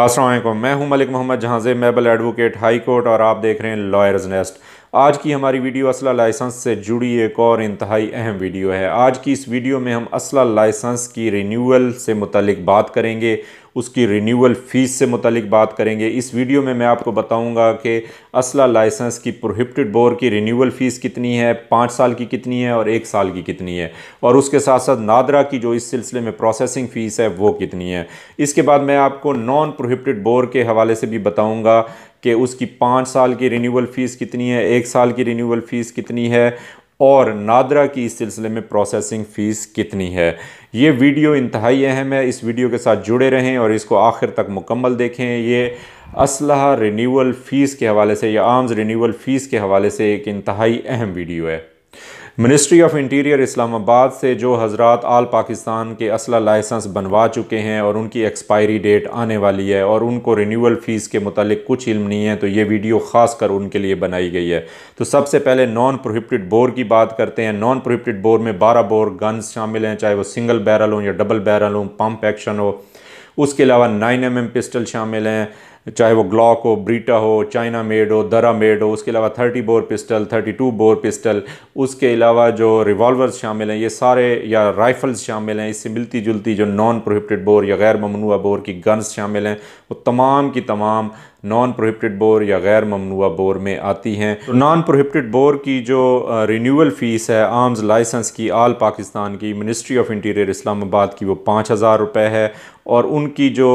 असलम मैं हूं मलिक मोहम्मद जहांजेब मेबल एडवोकेट हाई कोर्ट और आप देख रहे हैं लॉयर्स नेस्ट आज की हमारी वीडियो असला लाइसेंस से जुड़ी एक और इंतहाई अहम वीडियो है आज की इस वीडियो में हम असला लाइसेंस की रिन्यूअल से मुतलिक बात करेंगे उसकी रिन्यूअल फ़ीस से मुतलिक बात करेंगे इस वीडियो में मैं आपको बताऊंगा कि असला लाइसेंस की प्रोहिबिटेड बोर की रिन्यूअल फ़ीस कितनी है पाँच साल की कितनी है और एक साल की कितनी है और उसके साथ साथ नादरा की जो इस सिलसिले में प्रोसेसिंग फ़ीस है वो कितनी है इसके बाद मैं आपको नॉन प्रोहिबिटेड बोर के हवाले से भी बताऊँगा कि उसकी पाँच साल की रीनील फ़ीस कितनी है एक साल की रीनील फ़ीस कितनी है और नादरा की इस सिलसिले में प्रोसेसिंग फ़ीस कितनी है ये वीडियो इंतहाई अहम है इस वीडियो के साथ जुड़े रहें और इसको आखिर तक मुकम्मल देखें ये असलह रीनील फ़ीस के हवाले से या आर्म्स रीनील फ़ीस के हवाले से एक इंतहाई अहम वीडियो है मिनिस्ट्री ऑफ इंटीरियर इस्लामाबाद से जो हजरात आल पाकिस्तान के असला लाइसेंस बनवा चुके हैं और उनकी एक्सपायरी डेट आने वाली है और उनको रिन्यूअल फ़ीस के मतलब कुछ इल्म नहीं है तो ये वीडियो ख़ास कर उनके लिए बनाई गई है तो सबसे पहले नॉन प्रोहिबिटेड बोर की बात करते हैं नॉन प्रोहिबिटेड बोर में बारह बोर गन्स शामिल हैं चाहे वो सिंगल बैरल हों या डबल बैरल हों पम्प एक्शन हो उसके अलावा नाइन एम एम पिस्टल शामिल हैं चाहे वो ग्लॉक हो ब्रीटा हो चाइना मेड हो दरा मेड हो उसके अलावा thirty bore pistol thirty two bore pistol उसके अलावा जो रिवॉल्वर्स शामिल हैं ये सारे या राइफ़ल्स शामिल हैं इससे मिलती जुलती जो नॉन प्रोहिबिटेड बोर या गैर ममनुआ बोर की गन्स शामिल हैं वो तमाम की तमाम नॉन प्रोहिबिटेड बोर या गैर ममनुआ बोर में आती हैं तो नॉन प्रोहिबिटेड बोर की जो रिन्यूअल फ़ीस है आर्म्स लाइसेंस की आल पाकिस्तान की मिनिस्ट्री ऑफ इंटीरियर इस्लामाबाद की वो पाँच हज़ार रुपये है और उनकी जो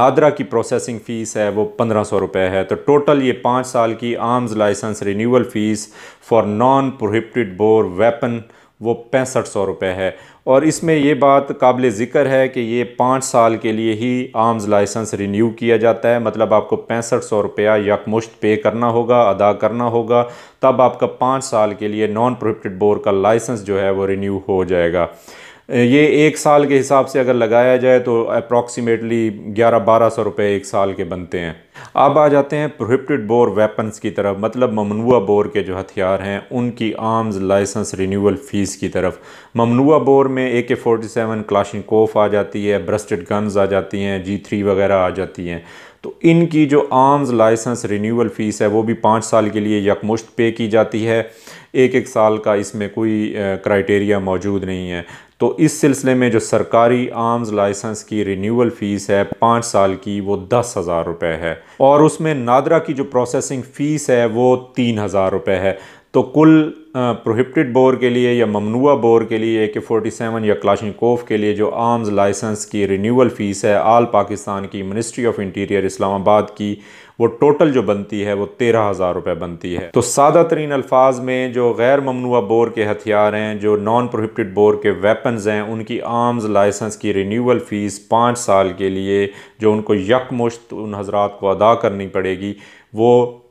नादरा की प्रोसेसिंग फ़ीस है वो पंद्रह सौ रुपये है तो टोटल ये पाँच साल की arms license renewal fees for non prohibited bore weapon वो पैंसठ सौ रुपये है और इसमें ये बात काबिल ज़िक्र है कि ये पाँच साल के लिए ही आर्म्स लाइसेंस रिन्यू किया जाता है मतलब आपको पैंसठ सौ रुपया यकमुश्त पे करना होगा अदा करना होगा तब आपका पाँच साल के लिए नॉन प्रोहिबिटेड बोर का लाइसेंस जो है वो रिन्यू हो जाएगा ये एक साल के हिसाब से अगर लगाया जाए तो अप्रॉक्सीमेटली ग्यारह बारह सौ रुपये एक साल के बनते हैं अब आ जाते हैं प्रोहिप्टड बोर वेपन्स की तरफ मतलब ममनुआ बोर के जो हथियार हैं उनकी आर्म्स लाइसेंस रिन्यूअल फ़ीस की तरफ ममनुआ बोर में ए के फोर्टी सेवन कोफ़ आ जाती है ब्रस्टेड गन्स आ जाती हैं जी थ्री वगैरह आ जाती हैं तो इनकी जो आर्म्स लाइसेंस रिन्यूअल फ़ीस है वो भी पाँच साल के लिए यकमुश्त पे की जाती है एक एक साल का इसमें कोई क्राइटेरिया मौजूद नहीं है तो इस सिलसिले में जो सरकारी आर्म्स लाइसेंस की रिन्यूअल फ़ीस है पाँच साल की वो दस हज़ार रुपये है और उसमें नादरा की जो प्रोसेसिंग फ़ीस है वो तीन हज़ार रुपये है तो कुल प्रोहिबिटेड बोर के लिए या ममनुआ बोर के लिए ए के फोर्टी सेवन या कोफ के लिए जो आर्म्स लाइसेंस की रिन्यूअल फ़ीस है आल पाकिस्तान की मिनिस्ट्री ऑफ इंटीरियर इस्लामाबाद की वो टोटल जो बनती है वो तेरह हज़ार रुपये बनती है तो सादा तरीन अल्फाज में जो गैर ममनुआ बोर के हथियार हैं जो नॉन प्रोहिबिटेड बोर के वेपन्स हैं उनकी आर्म्स लाइसेंस की रिन्यूअल फ़ीस पाँच साल के लिए जो उनको यकमुश्त उन हजरात को अदा करनी पड़ेगी वो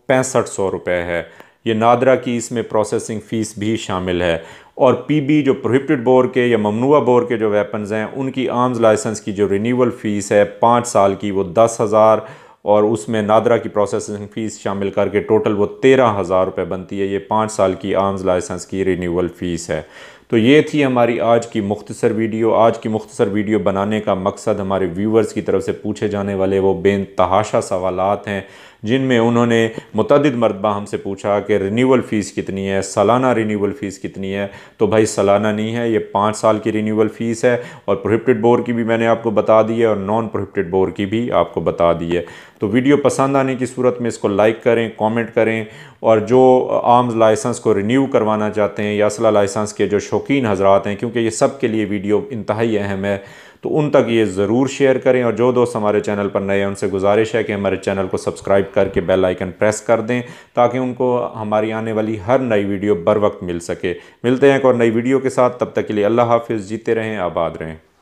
पैंसठ सौ रुपये है ये नादरा की इसमें प्रोसेसिंग फ़ीस भी शामिल है और पीबी जो प्रोहिबिटेड बोर के या ममनुआ बोर के जो वेपन्स हैं उनकी आर्म्स लाइसेंस की जो रिन्यूअल फ़ीस है पाँच साल की वो दस हज़ार और उसमें नादरा की प्रोसेसिंग फ़ीस शामिल करके टोटल वो तेरह हज़ार रुपये बनती है ये पाँच साल की आर्म्स लाइसेंस की रिन्यूअल फ़ीस है तो ये थी हमारी आज की मुख्तसर वीडियो आज की मुख्तसर वीडियो बनाने का मकसद हमारे व्यूवर्स की तरफ से पूछे जाने वाले वो बेतहाशा सवाल हैं जिनमें उन्होंने मतद मरतबा हमसे पूछा कि रीनील फ़ीस कितनी है सालाना रीनील फ़ीस कितनी है तो भाई सालाना नहीं है ये पाँच साल की रीनील फ़ीस है और प्रोहिप्टड बोर की भी मैंने आपको बता दी है और नॉन प्रोहिप्टड बोर की भी आपको बता दी है तो वीडियो पसंद आने की सूरत में इसको लाइक करें कॉमेंट करें और जो आर्म्स लाइसेंस को रीन्यू करवाना चाहते हैं या असला लाइसेंस के जो शौकीन हजरात हैं क्योंकि ये सब के लिए वीडियो इंतहाई अहम है तो उन तक ये ज़रूर शेयर करें और जो दोस्त हमारे चैनल पर नए हैं उनसे गुजारिश है कि हमारे चैनल को सब्सक्राइब करके बेल आइकन प्रेस कर दें ताकि उनको हमारी आने वाली हर नई वीडियो बर वक्त मिल सके मिलते हैं एक और नई वीडियो के साथ तब तक के लिए अल्लाह हाफिज़ जीते रहें आबाद रहें